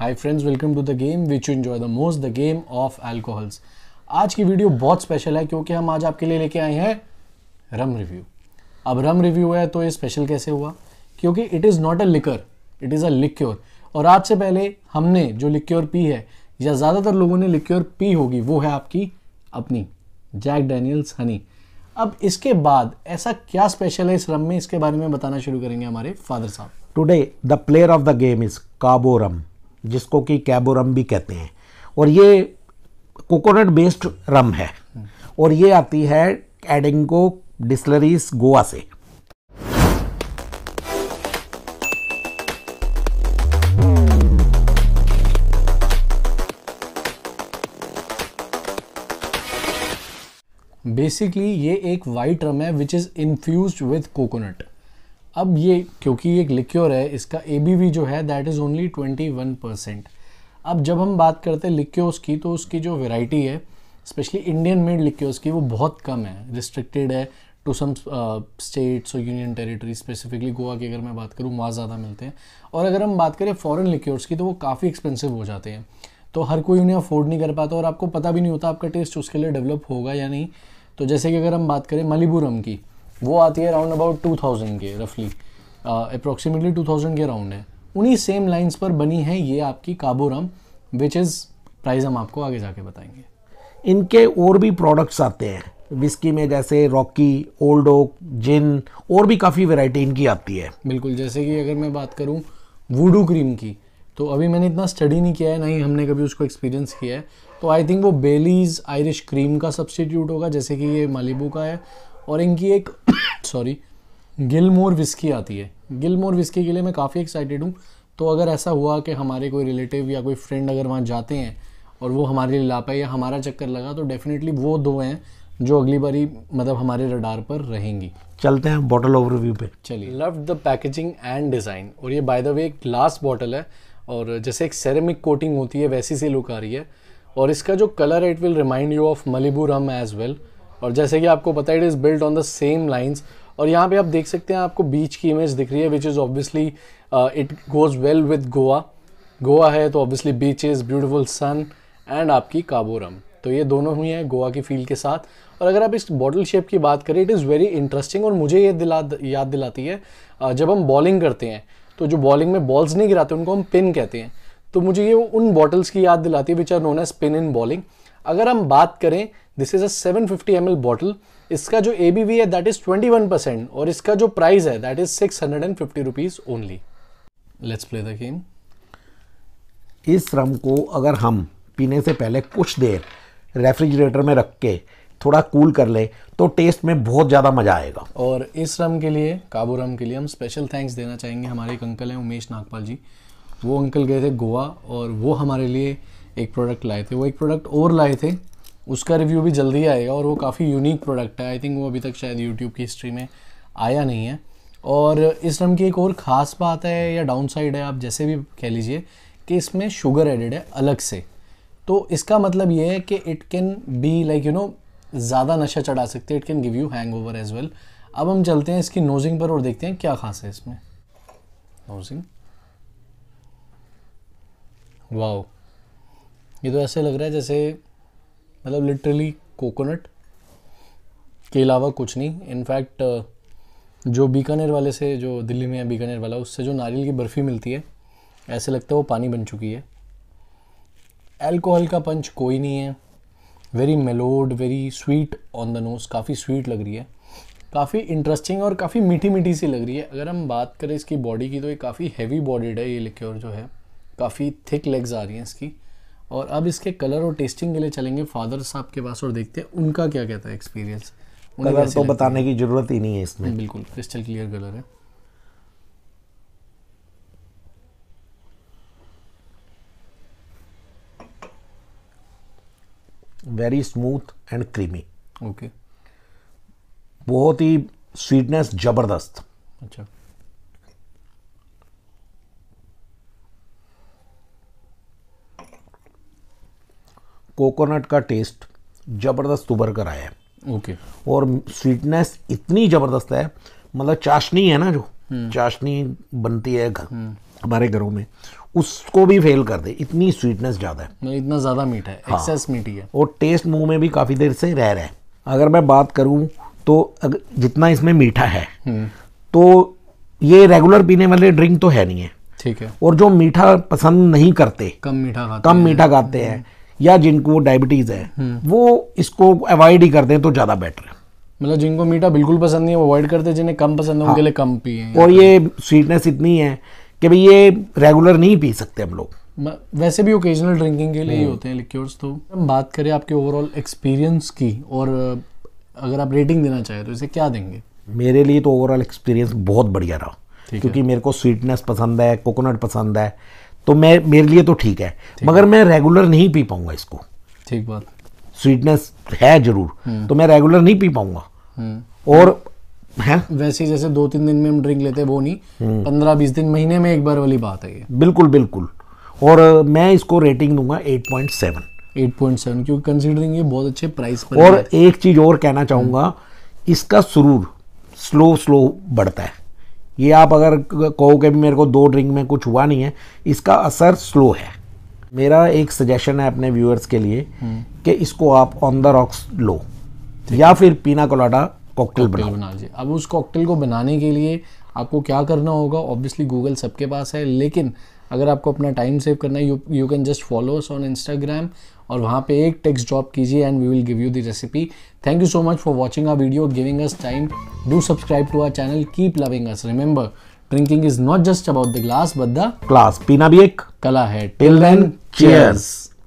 Hi friends welcome to the game which you enjoy the most the game of alcohols आज की video बहुत special है क्योंकि हम आज आपके लिए लेके आए हैं रम रिव्यू अब रम रिव्यू है तो ये स्पेशल कैसे हुआ क्योंकि it is not a liquor it is a liqueur और आज से पहले हमने जो लिक्योर पी है या ज़्यादातर लोगों ने लिक्योर पी होगी वो है आपकी अपनी जैक डैनियल्स हनी अब इसके बाद ऐसा क्या स्पेशल है इस रम में इसके बारे में बताना शुरू करेंगे हमारे फादर साहब today the player of the game is Cabo rum जिसको कि कैबो रम भी कहते हैं और ये कोकोनट बेस्ड रम है और ये आती है एडिंगो डिस्लरीज गोवा से बेसिकली ये एक वाइट रम है which is infuse with coconut अब ये क्योंकि ये एक लिक्योर है इसका ए जो है that is only twenty one percent अब जब हम बात करते हैं लिक्योर्स की तो उसकी जो वेराइटी है स्पेशली इंडियन मेड लिक्योर्स की वो बहुत कम है रिस्ट्रिक्टेड है टू सम स्टेट्स और यूनियन टेरिटरी स्पेसिफिकली गोवा की अगर मैं बात करूँ वहाँ ज़्यादा मिलते हैं और अगर हम बात करें फ़ॉरन लिक्योर्स की तो वो काफ़ी एक्सपेंसिव हो जाते हैं तो हर कोई उन्हें अफोर्ड नहीं कर पाता और आपको पता भी नहीं होता आपका टेस्ट उसके लिए डेवलप होगा या नहीं तो जैसे कि अगर हम बात करें मलिबूरम की वो आती है राउंड अबाउट टू थाउजेंड के रफली अप्रोक्सीमेटली टू थाउजेंड के राउंड है उन्हीं सेम लाइन्स पर बनी है ये आपकी काबोराम विच इज़ प्राइस हम आपको आगे जाके बताएंगे इनके और भी प्रोडक्ट्स आते हैं विस्की में जैसे रॉकी ओल्ड ओक जिन और भी काफ़ी वैरायटी इनकी आती है बिल्कुल जैसे कि अगर मैं बात करूँ वूडू क्रीम की तो अभी मैंने इतना स्टडी नहीं किया है ना ही हमने कभी उसको एक्सपीरियंस किया है तो आई थिंक वो बेलीज आयरिश क्रीम का सब्सटीट्यूट होगा जैसे कि ये मालिबू का है और इनकी एक सॉरी गिलमोर विस्की आती है गिलमोर विस्की के लिए मैं काफ़ी एक्साइटेड हूँ तो अगर ऐसा हुआ कि हमारे कोई रिलेटिव या कोई फ्रेंड अगर वहाँ जाते हैं और वो हमारे लिए ला पाए या हमारा चक्कर लगा तो डेफिनेटली वो दो हैं जो अगली बारी मतलब हमारे रडार पर रहेंगी चलते हैं बॉटल ओवरव्यू पे चलिए love the packaging and design और ये बाय द वे एक ग्लास बॉटल है और जैसे एक सेरेमिक कोटिंग होती है वैसी सी लुक आ रही है और इसका जो colour it will remind you of Malibu rum as well और जैसे कि आपको पता है it is build on the same lines और यहाँ पे आप देख सकते हैं आपको बीच की इमेज दिख रही है which is obviously it goes well with Goa Goa है तो obviously beach is beautiful sun and आपकी काबोरम तो ये दोनों हुई हैं गोवा की फील के साथ और अगर आप इस बॉटल शेप की बात करें इट इज़ वेरी इंटरेस्टिंग और मुझे ये दिला याद दिलाती है uh, जब हम बॉलिंग करते हैं तो जो बॉलिंग में बॉल्स नहीं गिराते उनको हम पिन कहते हैं तो मुझे ये उन बॉटल्स की याद दिलाती है which are known as pin in bowling अगर हम बात करें this is a 750 fifty bottle इसका जो ए बी वी है दैट इज 21% और इसका जो प्राइस है that is 650 hundred and fifty rupees only let's play the game इस रम को अगर हम पीने से पहले कुछ देर रेफ्रिजरेटर में रख के थोड़ा कूल कर ले तो टेस्ट में बहुत ज़्यादा मज़ा आएगा और इस रम के लिए काबू रम के लिए हम स्पेशल थैंक्स देना चाहेंगे हमारे एक अंकल हैं उमेश नागपाल जी वो अंकल गए थे गोवा और वो हमारे लिए एक प्रोडक्ट लाए थे वो एक प्रोडक्ट और लाए थे उसका रिव्यू भी जल्दी आएगा और वो काफ़ी यूनिक प्रोडक्ट है आई थिंक वो अभी तक शायद यूट्यूब की हिस्ट्री में आया नहीं है और इस ड्रम की एक और ख़ास बात है या डाउन साइड है आप जैसे भी कह लीजिए कि इसमें शुगर एडेड है अलग से तो इसका मतलब ये है कि it can be like you know ज़्यादा नशा चढ़ा सकते हैं it can give you hangover as well अब हम चलते हैं इसकी नोजिंग पर और देखते हैं क्या खास है इसमें नोजिंग वाओ ये तो ऐसे लग रहा है जैसे मतलब लिटरली कोकोनट के अलावा कुछ नहीं इनफैक्ट uh, जो बीकानेर वाले से जो दिल्ली में है बीकानेर वाला उससे जो नारियल की बर्फ़ी मिलती है ऐसे लगता है वो पानी बन चुकी है एल्कोहल का पंच कोई नहीं है very mellow very sweet on the nose काफ़ी स्वीट लग रही है काफ़ी इंटरेस्टिंग और काफ़ी मीठी मीठी सी लग रही है अगर हम बात करें इसकी बॉडी की तो ये काफ़ी हैवी बॉडीड है ये लिक्योर जो है काफ़ी थिक लेग्स आ रही हैं इसकी और अब इसके कलर और टेस्टिंग के लिए चलेंगे फादर साहब के पास और देखते हैं उनका क्या कहता है एक्सपीरियंस कलर तो बताने की ज़रूरत ही नहीं है इसमें बिल्कुल क्रिस्टल क्लियर कलर है very smooth and creamy okay बहुत ही स्वीटनेस ज़बरदस्त अच्छा कोकोनट का टेस्ट ज़बरदस्त उभर कर आया है ओके okay. और स्वीटनेस इतनी ज़बरदस्त है मतलब चाशनी है ना जो हम्म। चाशनी बनती है हम्म। हमारे घरों में उसको भी फेल कर दे इतनी स्वीटनेस ज़्यादा है इतना ज़्यादा मीठा है हाँ, एक्सेस मीठी है और टेस्ट मुंह में भी काफ़ी देर से रह रहा है अगर मैं बात करूं तो अगर जितना इसमें मीठा है हम्म। तो ये रेगुलर पीने वाले ड्रिंक तो है नहीं है ठीक है और जो मीठा पसंद नहीं करते कम मीठा कम मीठा खाते हैं या जिनको डायबिटीज़ है हम्म। वो इसको अवॉइड ही कर दें तो ज़्यादा बेटर है मतलब जिनको मीठा बिल्कुल पसंद नहीं है वो अवॉइड करते जिन्हें कम पसंद है हाँ। उनके लिए कम पिए और ये स्वीटनेस इतनी है कि भाई ये रेगुलर नहीं पी सकते हम लोग वैसे भी ओकेजनल ड्रिंकिंग के लिए ही हम्म। होते हैं लिक्योर्स तो हम बात करें आपके ओवरऑल एक्सपीरियंस की और अगर आप रेटिंग देना चाहें तो इसे क्या देंगे मेरे लिए तो ओवरऑल एक्सपीरियंस बहुत बढ़िया रहा क्योंकि मेरे को स्वीटनेस पसंद है कोकोनट पसंद है तो मैं मेरे लिए तो ठीक है मगर मैं रेगुलर नहीं पी पाऊंगा इसको ठीक बात स्वीटनेस है जरूर हम्म। तो मैं रेगुलर नहीं पी पाऊंगा हम्म। और है वैसे जैसे दो तीन दिन में हम ड्रिंक लेते वो नहीं हम्म। पंद्रह बीस दिन महीने में एक बार वाली बात है ये बिल्कुल बिल्कुल और मैं इसको रेटिंग दूंगा 8.7 8.7 क्योंकि कंसीडरिंग ये बहुत अच्छे प्राइस पर और एक चीज़ और कहना चाहूंगा इसका सुरूर स्लो स्लो बढ़ता है ये आप अगर कहो कि मेरे को दो ड्रिंक में कुछ हुआ नहीं है इसका असर स्लो है मेरा एक सजेशन है अपने व्यूअर्स के लिए हम्म। कि इसको आप ऑन द रॉक्स लो या फिर पीना कोलाडा कॉकटेल बना बना लीजिए अब उस कॉकटेल को बनाने के लिए आपको क्या करना होगा ऑब्वियसली गूगल सबके पास है लेकिन अगर आपको अपना टाइम सेव करना है you you can just follow us on Instagram और वहाँ पे एक टेक्स्ट ड्रॉप कीजिए and we will give you the recipe thank you so much for watching our video giving us time do subscribe to our channel keep loving us remember drinking is not just about the glass but the class पीना भी एक कला है till then chairs